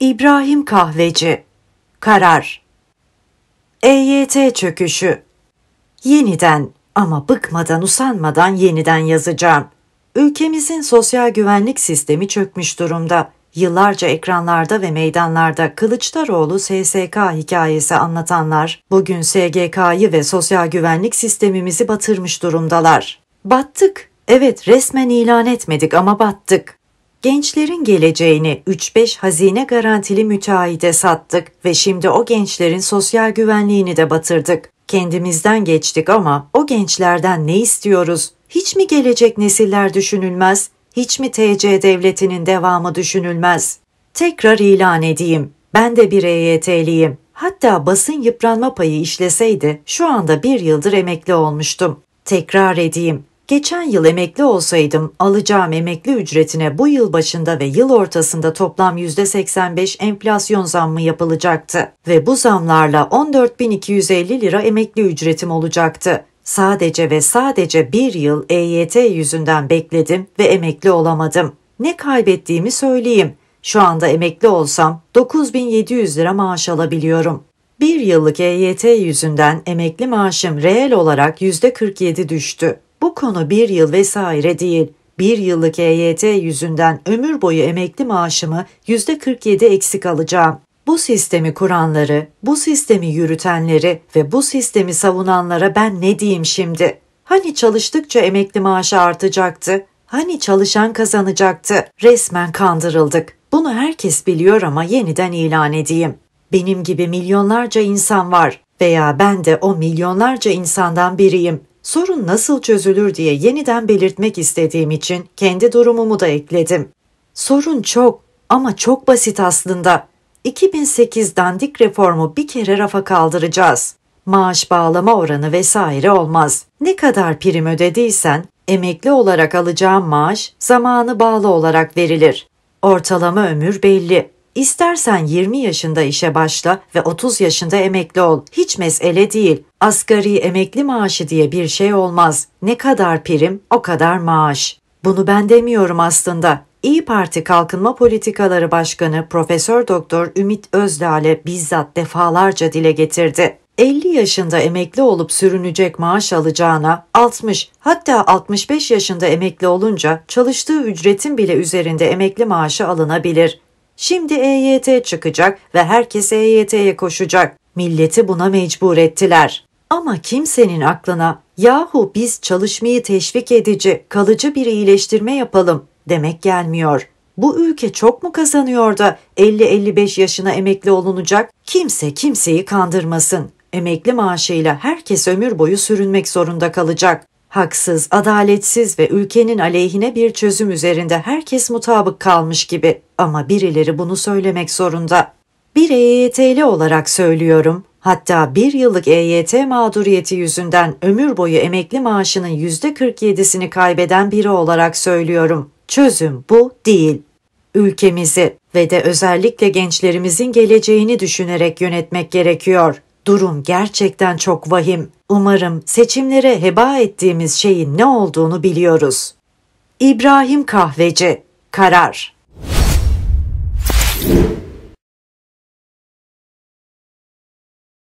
İbrahim Kahveci Karar EYT çöküşü Yeniden ama bıkmadan usanmadan yeniden yazacağım. Ülkemizin sosyal güvenlik sistemi çökmüş durumda. Yıllarca ekranlarda ve meydanlarda Kılıçdaroğlu SSK hikayesi anlatanlar bugün SGK'yı ve sosyal güvenlik sistemimizi batırmış durumdalar. Battık. Evet, resmen ilan etmedik ama battık. Gençlerin geleceğini 3-5 hazine garantili müteahhite sattık ve şimdi o gençlerin sosyal güvenliğini de batırdık. Kendimizden geçtik ama o gençlerden ne istiyoruz? Hiç mi gelecek nesiller düşünülmez? Hiç mi TC devletinin devamı düşünülmez? Tekrar ilan edeyim. Ben de bir EYT'liyim. Hatta basın yıpranma payı işleseydi şu anda bir yıldır emekli olmuştum. Tekrar edeyim. Geçen yıl emekli olsaydım alacağım emekli ücretine bu yıl başında ve yıl ortasında toplam %85 enflasyon zammı yapılacaktı ve bu zamlarla 14.250 lira emekli ücretim olacaktı. Sadece ve sadece bir yıl EYT yüzünden bekledim ve emekli olamadım. Ne kaybettiğimi söyleyeyim. Şu anda emekli olsam 9700 lira maaş alabiliyorum. Bir yıllık EYT yüzünden emekli maaşım reel olarak %47 düştü. Bu konu bir yıl vesaire değil. Bir yıllık EYT yüzünden ömür boyu emekli maaşımı yüzde %47 eksik alacağım. Bu sistemi kuranları, bu sistemi yürütenleri ve bu sistemi savunanlara ben ne diyeyim şimdi? Hani çalıştıkça emekli maaşı artacaktı? Hani çalışan kazanacaktı? Resmen kandırıldık. Bunu herkes biliyor ama yeniden ilan edeyim. Benim gibi milyonlarca insan var veya ben de o milyonlarca insandan biriyim sorun nasıl çözülür diye yeniden belirtmek istediğim için kendi durumumu da ekledim. Sorun çok ama çok basit aslında. 2008 dandik reformu bir kere rafa kaldıracağız. Maaş bağlama oranı vesaire olmaz. Ne kadar prim ödediysen emekli olarak alacağın maaş zamanı bağlı olarak verilir. Ortalama ömür belli. İstersen 20 yaşında işe başla ve 30 yaşında emekli ol. Hiç mesele değil. Asgari emekli maaşı diye bir şey olmaz. Ne kadar prim o kadar maaş. Bunu ben demiyorum aslında. İyi Parti Kalkınma Politikaları Başkanı Profesör Doktor Ümit Özdağ'le bizzat defalarca dile getirdi. 50 yaşında emekli olup sürünecek maaş alacağına 60 hatta 65 yaşında emekli olunca çalıştığı ücretin bile üzerinde emekli maaşı alınabilir. Şimdi EYT çıkacak ve herkes EYT'ye koşacak. Milleti buna mecbur ettiler. Ama kimsenin aklına yahu biz çalışmayı teşvik edici, kalıcı bir iyileştirme yapalım demek gelmiyor. Bu ülke çok mu kazanıyor da 50-55 yaşına emekli olunacak? Kimse kimseyi kandırmasın. Emekli maaşıyla herkes ömür boyu sürünmek zorunda kalacak. Haksız, adaletsiz ve ülkenin aleyhine bir çözüm üzerinde herkes mutabık kalmış gibi. Ama birileri bunu söylemek zorunda. Bir EYT'li olarak söylüyorum. Hatta bir yıllık EYT mağduriyeti yüzünden ömür boyu emekli maaşının %47'sini kaybeden biri olarak söylüyorum. Çözüm bu değil. Ülkemizi ve de özellikle gençlerimizin geleceğini düşünerek yönetmek gerekiyor. Durum gerçekten çok vahim. Umarım seçimlere heba ettiğimiz şeyin ne olduğunu biliyoruz. İbrahim Kahveci Karar